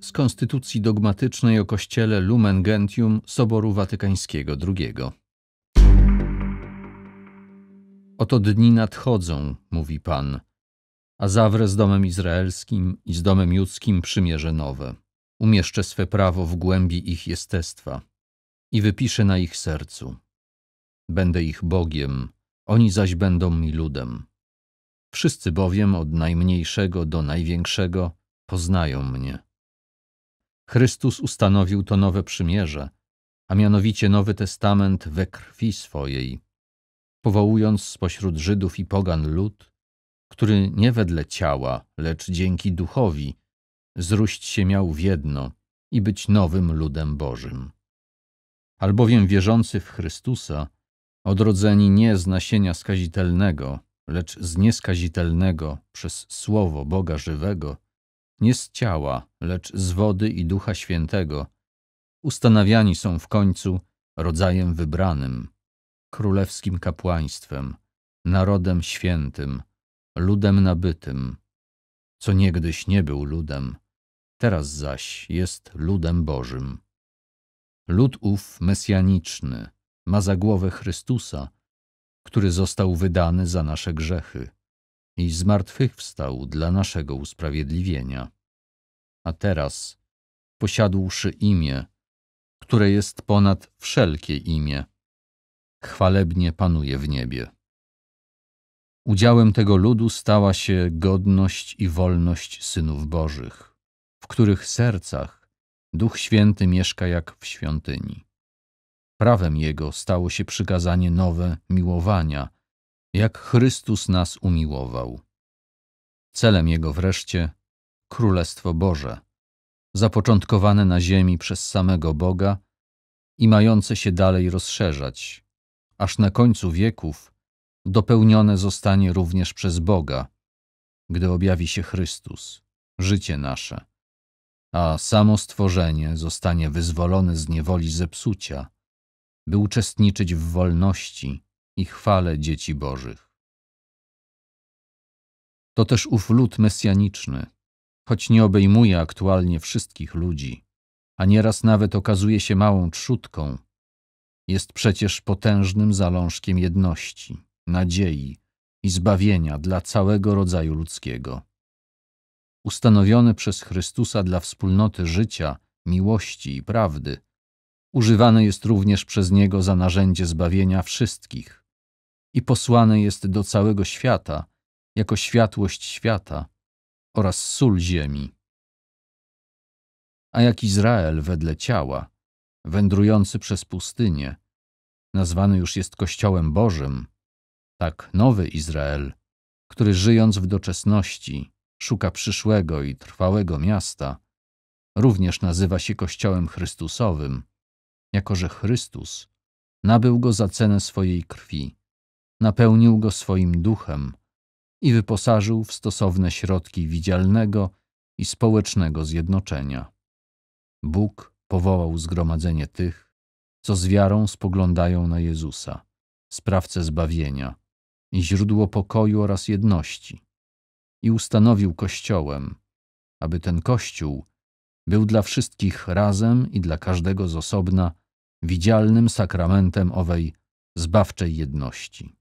z konstytucji dogmatycznej o kościele Lumen Gentium Soboru Watykańskiego II. Oto dni nadchodzą, mówi Pan, a zawrę z domem izraelskim i z domem judzkim przymierze nowe. Umieszczę swe prawo w głębi ich jestestwa i wypiszę na ich sercu. Będę ich Bogiem, oni zaś będą mi ludem. Wszyscy bowiem, od najmniejszego do największego, poznają mnie Chrystus ustanowił to nowe przymierze, a mianowicie Nowy Testament we krwi swojej, powołując spośród Żydów i pogan lud, który nie wedle ciała, lecz dzięki duchowi, zruść się miał w jedno i być nowym ludem Bożym. Albowiem wierzący w Chrystusa, odrodzeni nie z nasienia skazitelnego, lecz z nieskazitelnego przez Słowo Boga żywego, nie z ciała, lecz z wody i Ducha Świętego, ustanawiani są w końcu rodzajem wybranym, królewskim kapłaństwem, narodem świętym, ludem nabytym, co niegdyś nie był ludem, teraz zaś jest ludem Bożym. Lud ów mesjaniczny ma za głowę Chrystusa, który został wydany za nasze grzechy i zmartwychwstał dla naszego usprawiedliwienia. A teraz, posiadłszy imię, które jest ponad wszelkie imię, chwalebnie panuje w niebie. Udziałem tego ludu stała się godność i wolność synów Bożych, w których sercach Duch Święty mieszka jak w świątyni. Prawem jego stało się przykazanie nowe miłowania – jak Chrystus nas umiłował. Celem Jego wreszcie Królestwo Boże, zapoczątkowane na ziemi przez samego Boga i mające się dalej rozszerzać, aż na końcu wieków dopełnione zostanie również przez Boga, gdy objawi się Chrystus, życie nasze, a samo stworzenie zostanie wyzwolone z niewoli zepsucia, by uczestniczyć w wolności i chwale dzieci Bożych. To też ów lud mesjaniczny, choć nie obejmuje aktualnie wszystkich ludzi, a nieraz nawet okazuje się małą trzutką, jest przecież potężnym zalążkiem jedności, nadziei i zbawienia dla całego rodzaju ludzkiego. Ustanowiony przez Chrystusa dla wspólnoty życia, miłości i prawdy, używany jest również przez Niego za narzędzie zbawienia wszystkich, i posłany jest do całego świata jako światłość świata oraz sól ziemi. A jak Izrael wedle ciała, wędrujący przez pustynię, nazwany już jest Kościołem Bożym, tak nowy Izrael, który żyjąc w doczesności szuka przyszłego i trwałego miasta, również nazywa się Kościołem Chrystusowym, jako że Chrystus nabył go za cenę swojej krwi napełnił go swoim duchem i wyposażył w stosowne środki widzialnego i społecznego zjednoczenia. Bóg powołał zgromadzenie tych, co z wiarą spoglądają na Jezusa, sprawcę zbawienia i źródło pokoju oraz jedności, i ustanowił Kościołem, aby ten Kościół był dla wszystkich razem i dla każdego z osobna widzialnym sakramentem owej zbawczej jedności.